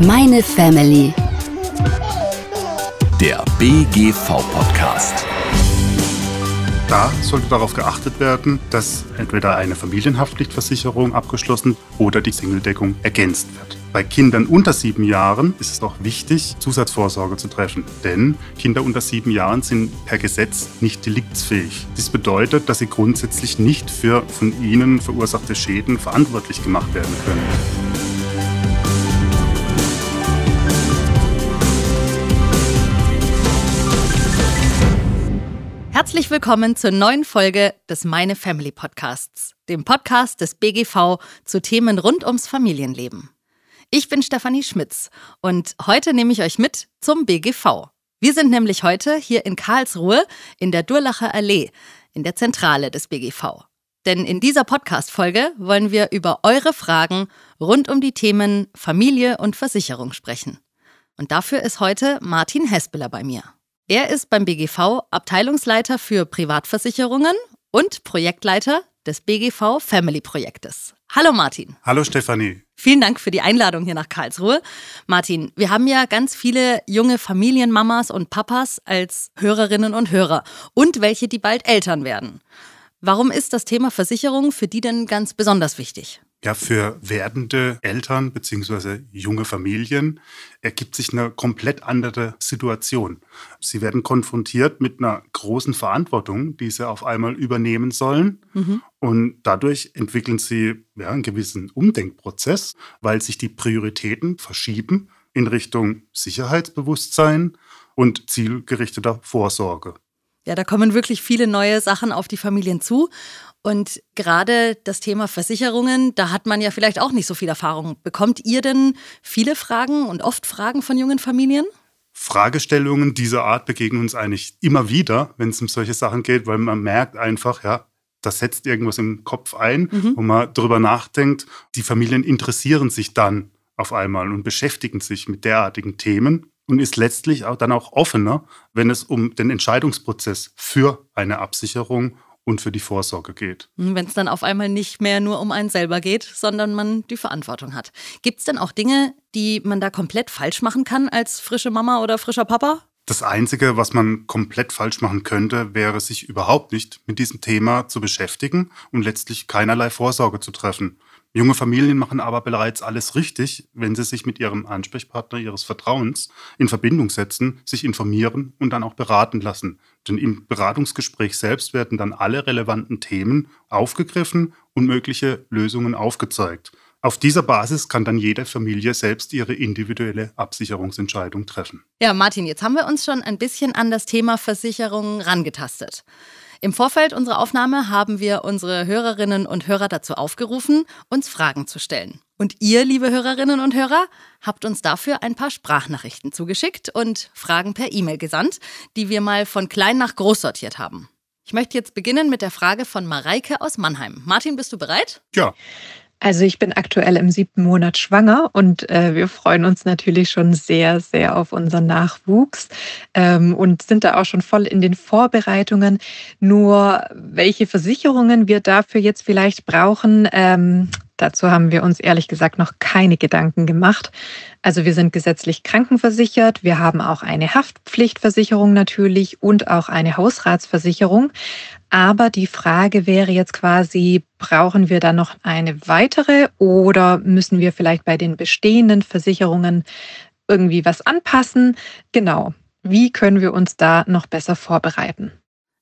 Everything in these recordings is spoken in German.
Meine Family. Der BGV-Podcast. Da sollte darauf geachtet werden, dass entweder eine Familienhaftpflichtversicherung abgeschlossen oder die Singeldeckung ergänzt wird. Bei Kindern unter sieben Jahren ist es auch wichtig, Zusatzvorsorge zu treffen, denn Kinder unter sieben Jahren sind per Gesetz nicht deliktsfähig. Dies bedeutet, dass sie grundsätzlich nicht für von ihnen verursachte Schäden verantwortlich gemacht werden können. Herzlich willkommen zur neuen Folge des Meine Family Podcasts, dem Podcast des BGV zu Themen rund ums Familienleben. Ich bin Stefanie Schmitz und heute nehme ich euch mit zum BGV. Wir sind nämlich heute hier in Karlsruhe in der Durlacher Allee, in der Zentrale des BGV. Denn in dieser Podcast-Folge wollen wir über eure Fragen rund um die Themen Familie und Versicherung sprechen. Und dafür ist heute Martin Hespeler bei mir. Er ist beim BGV Abteilungsleiter für Privatversicherungen und Projektleiter des BGV Family Projektes. Hallo Martin. Hallo Stefanie. Vielen Dank für die Einladung hier nach Karlsruhe. Martin, wir haben ja ganz viele junge Familienmamas und Papas als Hörerinnen und Hörer und welche, die bald Eltern werden. Warum ist das Thema Versicherung für die denn ganz besonders wichtig? ja, für werdende Eltern bzw. junge Familien ergibt sich eine komplett andere Situation. Sie werden konfrontiert mit einer großen Verantwortung, die sie auf einmal übernehmen sollen. Mhm. Und dadurch entwickeln sie ja, einen gewissen Umdenkprozess, weil sich die Prioritäten verschieben in Richtung Sicherheitsbewusstsein und zielgerichteter Vorsorge. Ja, da kommen wirklich viele neue Sachen auf die Familien zu. Und gerade das Thema Versicherungen, da hat man ja vielleicht auch nicht so viel Erfahrung. Bekommt ihr denn viele Fragen und oft Fragen von jungen Familien? Fragestellungen dieser Art begegnen uns eigentlich immer wieder, wenn es um solche Sachen geht, weil man merkt einfach, ja, das setzt irgendwas im Kopf ein, mhm. wo man darüber nachdenkt. Die Familien interessieren sich dann auf einmal und beschäftigen sich mit derartigen Themen und ist letztlich auch dann auch offener, wenn es um den Entscheidungsprozess für eine Absicherung und für die Vorsorge geht. Hm, Wenn es dann auf einmal nicht mehr nur um einen selber geht, sondern man die Verantwortung hat. Gibt es denn auch Dinge, die man da komplett falsch machen kann als frische Mama oder frischer Papa? Das Einzige, was man komplett falsch machen könnte, wäre, sich überhaupt nicht mit diesem Thema zu beschäftigen und letztlich keinerlei Vorsorge zu treffen. Junge Familien machen aber bereits alles richtig, wenn sie sich mit ihrem Ansprechpartner ihres Vertrauens in Verbindung setzen, sich informieren und dann auch beraten lassen. Denn im Beratungsgespräch selbst werden dann alle relevanten Themen aufgegriffen und mögliche Lösungen aufgezeigt. Auf dieser Basis kann dann jede Familie selbst ihre individuelle Absicherungsentscheidung treffen. Ja, Martin, jetzt haben wir uns schon ein bisschen an das Thema Versicherung rangetastet. Im Vorfeld unserer Aufnahme haben wir unsere Hörerinnen und Hörer dazu aufgerufen, uns Fragen zu stellen. Und ihr, liebe Hörerinnen und Hörer, habt uns dafür ein paar Sprachnachrichten zugeschickt und Fragen per E-Mail gesandt, die wir mal von klein nach groß sortiert haben. Ich möchte jetzt beginnen mit der Frage von Mareike aus Mannheim. Martin, bist du bereit? Ja. Also ich bin aktuell im siebten Monat schwanger und äh, wir freuen uns natürlich schon sehr, sehr auf unseren Nachwuchs ähm, und sind da auch schon voll in den Vorbereitungen. Nur welche Versicherungen wir dafür jetzt vielleicht brauchen, ähm, Dazu haben wir uns ehrlich gesagt noch keine Gedanken gemacht. Also wir sind gesetzlich krankenversichert, wir haben auch eine Haftpflichtversicherung natürlich und auch eine Hausratsversicherung. Aber die Frage wäre jetzt quasi, brauchen wir da noch eine weitere oder müssen wir vielleicht bei den bestehenden Versicherungen irgendwie was anpassen? Genau, wie können wir uns da noch besser vorbereiten?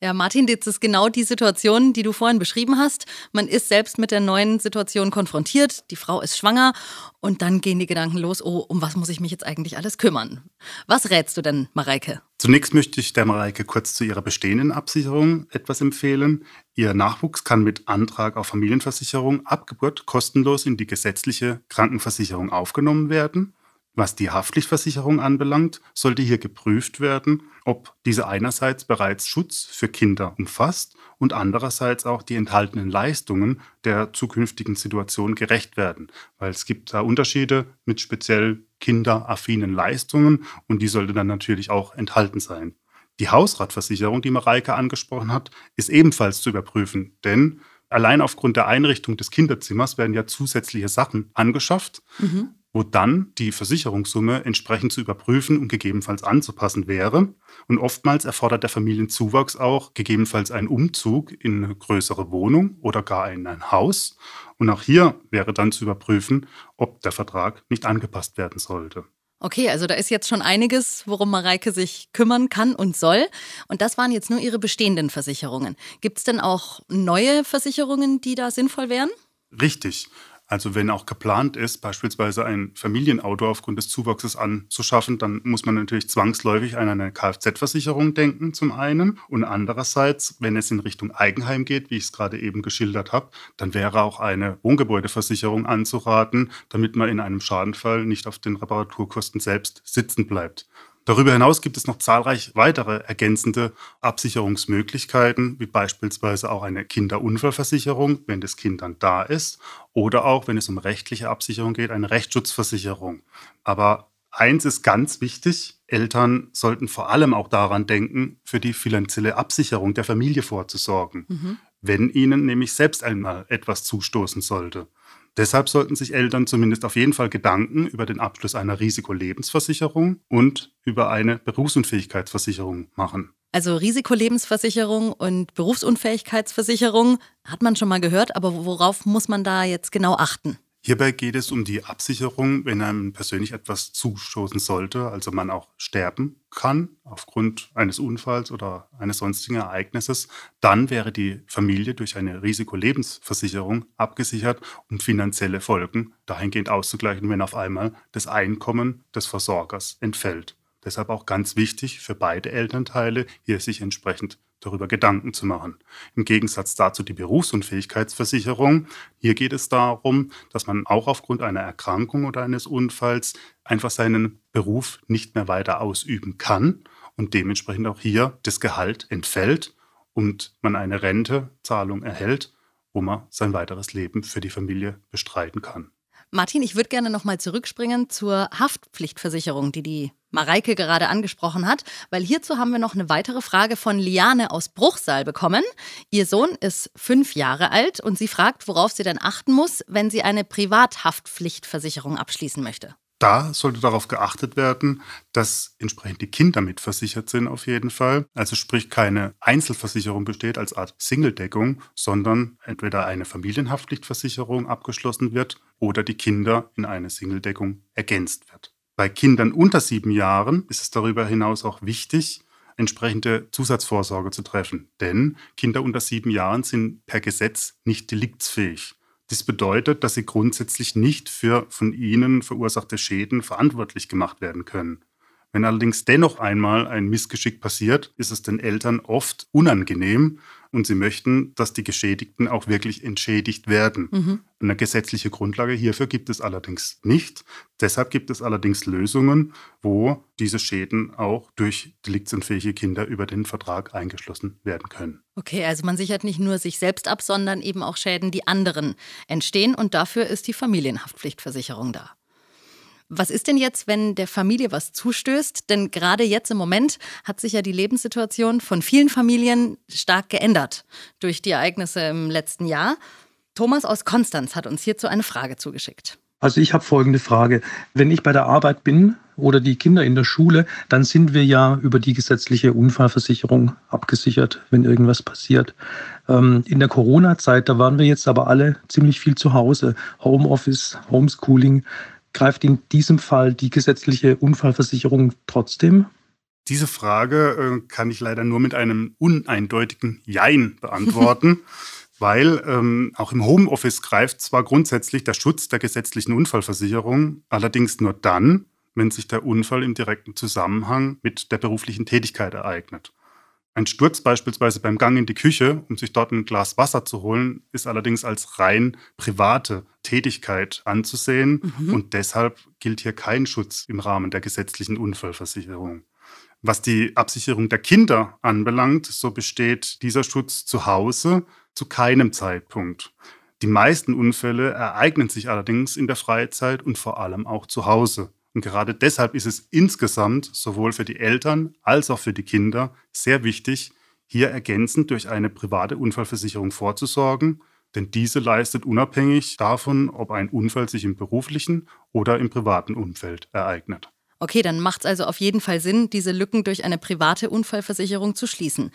Ja, Martin, das ist genau die Situation, die du vorhin beschrieben hast. Man ist selbst mit der neuen Situation konfrontiert, die Frau ist schwanger und dann gehen die Gedanken los, oh, um was muss ich mich jetzt eigentlich alles kümmern? Was rätst du denn, Mareike? Zunächst möchte ich der Mareike kurz zu ihrer bestehenden Absicherung etwas empfehlen. Ihr Nachwuchs kann mit Antrag auf Familienversicherung ab Geburt kostenlos in die gesetzliche Krankenversicherung aufgenommen werden. Was die Haftpflichtversicherung anbelangt, sollte hier geprüft werden, ob diese einerseits bereits Schutz für Kinder umfasst und andererseits auch die enthaltenen Leistungen der zukünftigen Situation gerecht werden, weil es gibt da Unterschiede mit speziell kinderaffinen Leistungen und die sollte dann natürlich auch enthalten sein. Die Hausratversicherung, die Mareike angesprochen hat, ist ebenfalls zu überprüfen, denn allein aufgrund der Einrichtung des Kinderzimmers werden ja zusätzliche Sachen angeschafft. Mhm wo dann die Versicherungssumme entsprechend zu überprüfen und gegebenenfalls anzupassen wäre. Und oftmals erfordert der Familienzuwachs auch gegebenenfalls einen Umzug in eine größere Wohnung oder gar in ein Haus. Und auch hier wäre dann zu überprüfen, ob der Vertrag nicht angepasst werden sollte. Okay, also da ist jetzt schon einiges, worum Mareike sich kümmern kann und soll. Und das waren jetzt nur ihre bestehenden Versicherungen. Gibt es denn auch neue Versicherungen, die da sinnvoll wären? Richtig. Also wenn auch geplant ist, beispielsweise ein Familienauto aufgrund des Zuwachses anzuschaffen, dann muss man natürlich zwangsläufig an eine Kfz-Versicherung denken zum einen und andererseits, wenn es in Richtung Eigenheim geht, wie ich es gerade eben geschildert habe, dann wäre auch eine Wohngebäudeversicherung anzuraten, damit man in einem Schadenfall nicht auf den Reparaturkosten selbst sitzen bleibt. Darüber hinaus gibt es noch zahlreich weitere ergänzende Absicherungsmöglichkeiten, wie beispielsweise auch eine Kinderunfallversicherung, wenn das Kind dann da ist, oder auch, wenn es um rechtliche Absicherung geht, eine Rechtsschutzversicherung. Aber eins ist ganz wichtig, Eltern sollten vor allem auch daran denken, für die finanzielle Absicherung der Familie vorzusorgen, mhm. wenn ihnen nämlich selbst einmal etwas zustoßen sollte. Deshalb sollten sich Eltern zumindest auf jeden Fall Gedanken über den Abschluss einer Risikolebensversicherung und über eine Berufsunfähigkeitsversicherung machen. Also Risikolebensversicherung und Berufsunfähigkeitsversicherung hat man schon mal gehört, aber worauf muss man da jetzt genau achten? Hierbei geht es um die Absicherung, wenn einem persönlich etwas zustoßen sollte, also man auch sterben kann aufgrund eines Unfalls oder eines sonstigen Ereignisses, dann wäre die Familie durch eine Risikolebensversicherung abgesichert, um finanzielle Folgen dahingehend auszugleichen, wenn auf einmal das Einkommen des Versorgers entfällt. Deshalb auch ganz wichtig für beide Elternteile, hier sich entsprechend darüber Gedanken zu machen. Im Gegensatz dazu die Berufsunfähigkeitsversicherung. Hier geht es darum, dass man auch aufgrund einer Erkrankung oder eines Unfalls einfach seinen Beruf nicht mehr weiter ausüben kann und dementsprechend auch hier das Gehalt entfällt und man eine Rentezahlung erhält, wo man sein weiteres Leben für die Familie bestreiten kann. Martin, ich würde gerne nochmal zurückspringen zur Haftpflichtversicherung, die die Mareike gerade angesprochen hat, weil hierzu haben wir noch eine weitere Frage von Liane aus Bruchsal bekommen. Ihr Sohn ist fünf Jahre alt und sie fragt, worauf sie denn achten muss, wenn sie eine Privathaftpflichtversicherung abschließen möchte. Da sollte darauf geachtet werden, dass entsprechend die Kinder mitversichert sind auf jeden Fall. Also sprich keine Einzelversicherung besteht als Art single sondern entweder eine Familienhaftpflichtversicherung abgeschlossen wird oder die Kinder in eine single ergänzt wird. Bei Kindern unter sieben Jahren ist es darüber hinaus auch wichtig, entsprechende Zusatzvorsorge zu treffen. Denn Kinder unter sieben Jahren sind per Gesetz nicht deliktsfähig. Dies bedeutet, dass sie grundsätzlich nicht für von ihnen verursachte Schäden verantwortlich gemacht werden können. Wenn allerdings dennoch einmal ein Missgeschick passiert, ist es den Eltern oft unangenehm und sie möchten, dass die Geschädigten auch wirklich entschädigt werden. Mhm. Eine gesetzliche Grundlage hierfür gibt es allerdings nicht. Deshalb gibt es allerdings Lösungen, wo diese Schäden auch durch deliktsunfähige Kinder über den Vertrag eingeschlossen werden können. Okay, also man sichert nicht nur sich selbst ab, sondern eben auch Schäden, die anderen entstehen. Und dafür ist die Familienhaftpflichtversicherung da. Was ist denn jetzt, wenn der Familie was zustößt? Denn gerade jetzt im Moment hat sich ja die Lebenssituation von vielen Familien stark geändert durch die Ereignisse im letzten Jahr. Thomas aus Konstanz hat uns hierzu eine Frage zugeschickt. Also ich habe folgende Frage. Wenn ich bei der Arbeit bin oder die Kinder in der Schule, dann sind wir ja über die gesetzliche Unfallversicherung abgesichert, wenn irgendwas passiert. Ähm, in der Corona-Zeit, da waren wir jetzt aber alle ziemlich viel zu Hause. Homeoffice, Homeschooling greift in diesem Fall die gesetzliche Unfallversicherung trotzdem? Diese Frage äh, kann ich leider nur mit einem uneindeutigen Jein beantworten, weil ähm, auch im Homeoffice greift zwar grundsätzlich der Schutz der gesetzlichen Unfallversicherung, allerdings nur dann, wenn sich der Unfall im direkten Zusammenhang mit der beruflichen Tätigkeit ereignet. Ein Sturz beispielsweise beim Gang in die Küche, um sich dort ein Glas Wasser zu holen, ist allerdings als rein private Tätigkeit anzusehen mhm. und deshalb gilt hier kein Schutz im Rahmen der gesetzlichen Unfallversicherung. Was die Absicherung der Kinder anbelangt, so besteht dieser Schutz zu Hause zu keinem Zeitpunkt. Die meisten Unfälle ereignen sich allerdings in der Freizeit und vor allem auch zu Hause. Und gerade deshalb ist es insgesamt sowohl für die Eltern als auch für die Kinder sehr wichtig, hier ergänzend durch eine private Unfallversicherung vorzusorgen, denn diese leistet unabhängig davon, ob ein Unfall sich im beruflichen oder im privaten Umfeld ereignet. Okay, dann macht es also auf jeden Fall Sinn, diese Lücken durch eine private Unfallversicherung zu schließen.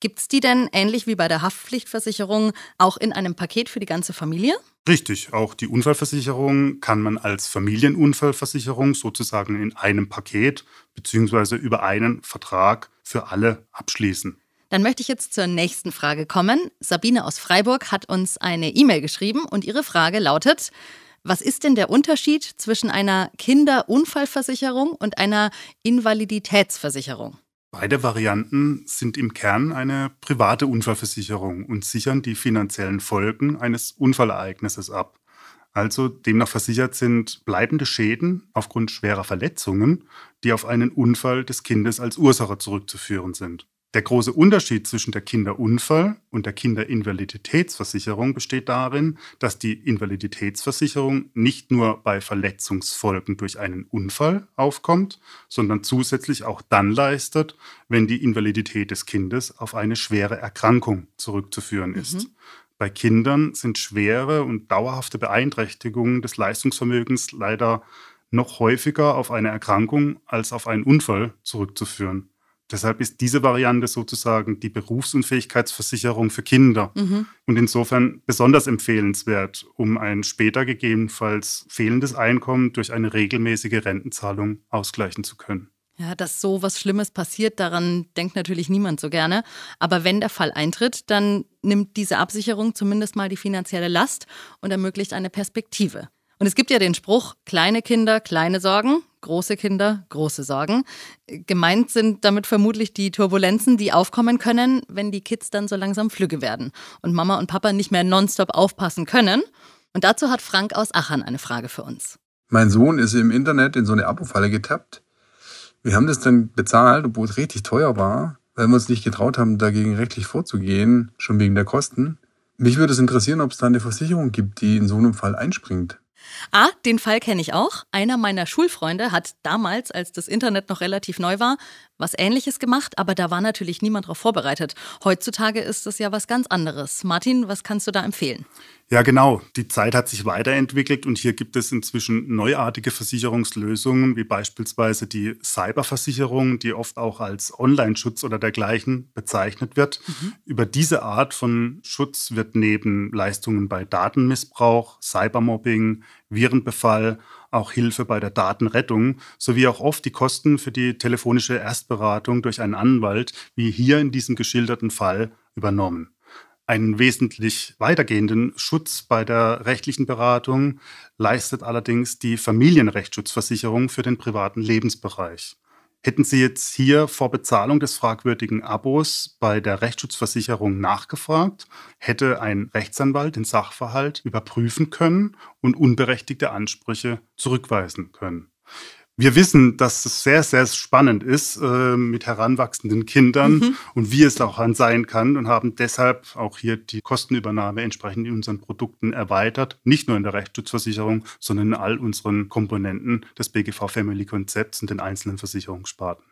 Gibt es die denn ähnlich wie bei der Haftpflichtversicherung auch in einem Paket für die ganze Familie? Richtig, auch die Unfallversicherung kann man als Familienunfallversicherung sozusagen in einem Paket bzw. über einen Vertrag für alle abschließen. Dann möchte ich jetzt zur nächsten Frage kommen. Sabine aus Freiburg hat uns eine E-Mail geschrieben und ihre Frage lautet, was ist denn der Unterschied zwischen einer Kinderunfallversicherung und einer Invaliditätsversicherung? Beide Varianten sind im Kern eine private Unfallversicherung und sichern die finanziellen Folgen eines Unfallereignisses ab. Also demnach versichert sind bleibende Schäden aufgrund schwerer Verletzungen, die auf einen Unfall des Kindes als Ursache zurückzuführen sind. Der große Unterschied zwischen der Kinderunfall- und der Kinderinvaliditätsversicherung besteht darin, dass die Invaliditätsversicherung nicht nur bei Verletzungsfolgen durch einen Unfall aufkommt, sondern zusätzlich auch dann leistet, wenn die Invalidität des Kindes auf eine schwere Erkrankung zurückzuführen ist. Mhm. Bei Kindern sind schwere und dauerhafte Beeinträchtigungen des Leistungsvermögens leider noch häufiger auf eine Erkrankung als auf einen Unfall zurückzuführen. Deshalb ist diese Variante sozusagen die Berufsunfähigkeitsversicherung für Kinder mhm. und insofern besonders empfehlenswert, um ein später gegebenenfalls fehlendes Einkommen durch eine regelmäßige Rentenzahlung ausgleichen zu können. Ja, dass so was Schlimmes passiert, daran denkt natürlich niemand so gerne. Aber wenn der Fall eintritt, dann nimmt diese Absicherung zumindest mal die finanzielle Last und ermöglicht eine Perspektive. Und es gibt ja den Spruch, kleine Kinder, kleine Sorgen, große Kinder, große Sorgen. Gemeint sind damit vermutlich die Turbulenzen, die aufkommen können, wenn die Kids dann so langsam flügge werden und Mama und Papa nicht mehr nonstop aufpassen können. Und dazu hat Frank aus Aachen eine Frage für uns. Mein Sohn ist im Internet in so eine Abo-Falle getappt. Wir haben das dann bezahlt, obwohl es richtig teuer war, weil wir uns nicht getraut haben, dagegen rechtlich vorzugehen, schon wegen der Kosten. Mich würde es interessieren, ob es da eine Versicherung gibt, die in so einem Fall einspringt. Ah, den Fall kenne ich auch. Einer meiner Schulfreunde hat damals, als das Internet noch relativ neu war, was ähnliches gemacht, aber da war natürlich niemand darauf vorbereitet. Heutzutage ist das ja was ganz anderes. Martin, was kannst du da empfehlen? Ja, genau. Die Zeit hat sich weiterentwickelt und hier gibt es inzwischen neuartige Versicherungslösungen, wie beispielsweise die Cyberversicherung, die oft auch als Online-Schutz oder dergleichen bezeichnet wird. Mhm. Über diese Art von Schutz wird neben Leistungen bei Datenmissbrauch, Cybermobbing, Virenbefall auch Hilfe bei der Datenrettung sowie auch oft die Kosten für die telefonische Erstberatung durch einen Anwalt, wie hier in diesem geschilderten Fall, übernommen. Einen wesentlich weitergehenden Schutz bei der rechtlichen Beratung leistet allerdings die Familienrechtsschutzversicherung für den privaten Lebensbereich. Hätten Sie jetzt hier vor Bezahlung des fragwürdigen Abos bei der Rechtsschutzversicherung nachgefragt, hätte ein Rechtsanwalt den Sachverhalt überprüfen können und unberechtigte Ansprüche zurückweisen können wir wissen, dass es sehr, sehr spannend ist äh, mit heranwachsenden Kindern mhm. und wie es auch sein kann und haben deshalb auch hier die Kostenübernahme entsprechend in unseren Produkten erweitert. Nicht nur in der Rechtsschutzversicherung, sondern in all unseren Komponenten des BGV Family Konzepts und den einzelnen Versicherungssparten.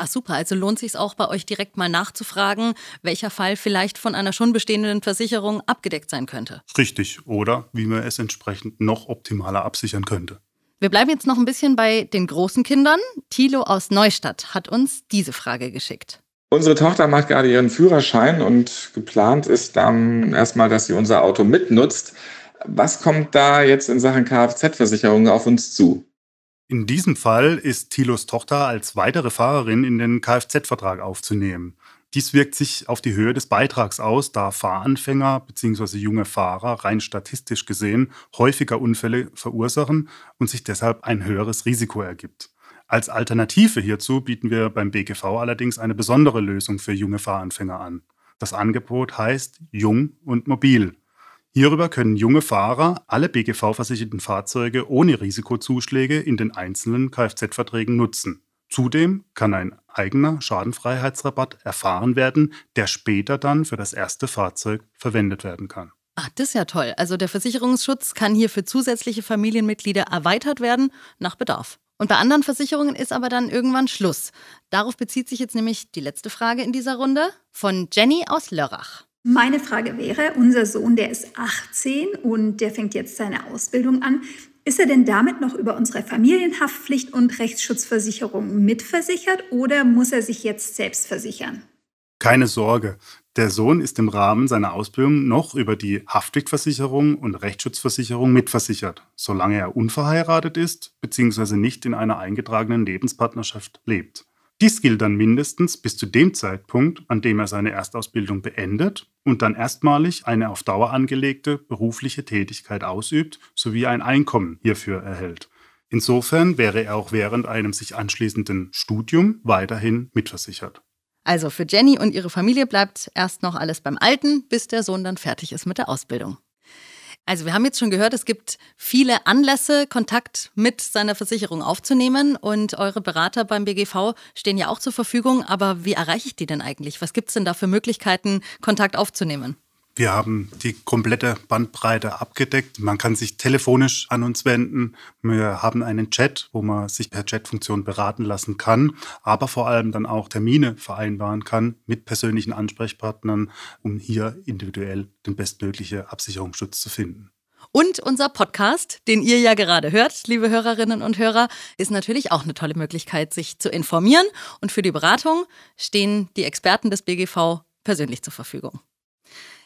Ach super, also lohnt sich auch bei euch direkt mal nachzufragen, welcher Fall vielleicht von einer schon bestehenden Versicherung abgedeckt sein könnte. Richtig, oder wie man es entsprechend noch optimaler absichern könnte. Wir bleiben jetzt noch ein bisschen bei den großen Kindern. Thilo aus Neustadt hat uns diese Frage geschickt. Unsere Tochter macht gerade ihren Führerschein und geplant ist dann erstmal, dass sie unser Auto mitnutzt. Was kommt da jetzt in Sachen Kfz-Versicherung auf uns zu? In diesem Fall ist Thilos Tochter als weitere Fahrerin in den Kfz-Vertrag aufzunehmen. Dies wirkt sich auf die Höhe des Beitrags aus, da Fahranfänger bzw. junge Fahrer rein statistisch gesehen häufiger Unfälle verursachen und sich deshalb ein höheres Risiko ergibt. Als Alternative hierzu bieten wir beim BGV allerdings eine besondere Lösung für junge Fahranfänger an. Das Angebot heißt Jung und Mobil. Hierüber können junge Fahrer alle BGV-versicherten Fahrzeuge ohne Risikozuschläge in den einzelnen Kfz-Verträgen nutzen. Zudem kann ein eigener Schadenfreiheitsrabatt erfahren werden, der später dann für das erste Fahrzeug verwendet werden kann. Ach, das ist ja toll. Also der Versicherungsschutz kann hier für zusätzliche Familienmitglieder erweitert werden, nach Bedarf. Und bei anderen Versicherungen ist aber dann irgendwann Schluss. Darauf bezieht sich jetzt nämlich die letzte Frage in dieser Runde von Jenny aus Lörrach. Meine Frage wäre, unser Sohn, der ist 18 und der fängt jetzt seine Ausbildung an. Ist er denn damit noch über unsere Familienhaftpflicht und Rechtsschutzversicherung mitversichert oder muss er sich jetzt selbst versichern? Keine Sorge, der Sohn ist im Rahmen seiner Ausbildung noch über die Haftpflichtversicherung und Rechtsschutzversicherung mitversichert, solange er unverheiratet ist bzw. nicht in einer eingetragenen Lebenspartnerschaft lebt. Dies gilt dann mindestens bis zu dem Zeitpunkt, an dem er seine Erstausbildung beendet und dann erstmalig eine auf Dauer angelegte berufliche Tätigkeit ausübt sowie ein Einkommen hierfür erhält. Insofern wäre er auch während einem sich anschließenden Studium weiterhin mitversichert. Also für Jenny und ihre Familie bleibt erst noch alles beim Alten, bis der Sohn dann fertig ist mit der Ausbildung. Also wir haben jetzt schon gehört, es gibt viele Anlässe, Kontakt mit seiner Versicherung aufzunehmen und eure Berater beim BGV stehen ja auch zur Verfügung, aber wie erreiche ich die denn eigentlich? Was gibt es denn da für Möglichkeiten, Kontakt aufzunehmen? Wir haben die komplette Bandbreite abgedeckt. Man kann sich telefonisch an uns wenden. Wir haben einen Chat, wo man sich per Chatfunktion beraten lassen kann, aber vor allem dann auch Termine vereinbaren kann mit persönlichen Ansprechpartnern, um hier individuell den bestmöglichen Absicherungsschutz zu finden. Und unser Podcast, den ihr ja gerade hört, liebe Hörerinnen und Hörer, ist natürlich auch eine tolle Möglichkeit, sich zu informieren. Und für die Beratung stehen die Experten des BGV persönlich zur Verfügung.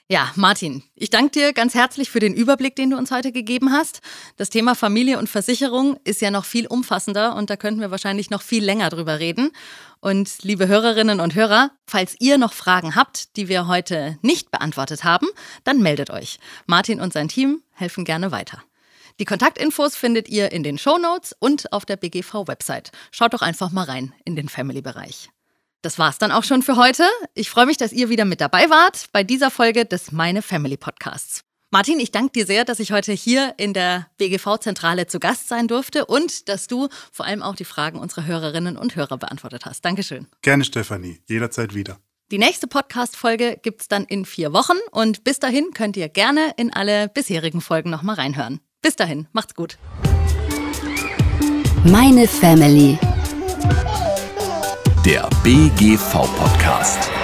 Ja, Martin, ich danke dir ganz herzlich für den Überblick, den du uns heute gegeben hast. Das Thema Familie und Versicherung ist ja noch viel umfassender und da könnten wir wahrscheinlich noch viel länger drüber reden. Und liebe Hörerinnen und Hörer, falls ihr noch Fragen habt, die wir heute nicht beantwortet haben, dann meldet euch. Martin und sein Team helfen gerne weiter. Die Kontaktinfos findet ihr in den Shownotes und auf der BGV-Website. Schaut doch einfach mal rein in den Family-Bereich. Das war's dann auch schon für heute. Ich freue mich, dass ihr wieder mit dabei wart bei dieser Folge des Meine Family Podcasts. Martin, ich danke dir sehr, dass ich heute hier in der BGV-Zentrale zu Gast sein durfte und dass du vor allem auch die Fragen unserer Hörerinnen und Hörer beantwortet hast. Dankeschön. Gerne, Stefanie. Jederzeit wieder. Die nächste Podcast-Folge gibt es dann in vier Wochen und bis dahin könnt ihr gerne in alle bisherigen Folgen nochmal reinhören. Bis dahin, macht's gut. Meine Family der BGV-Podcast.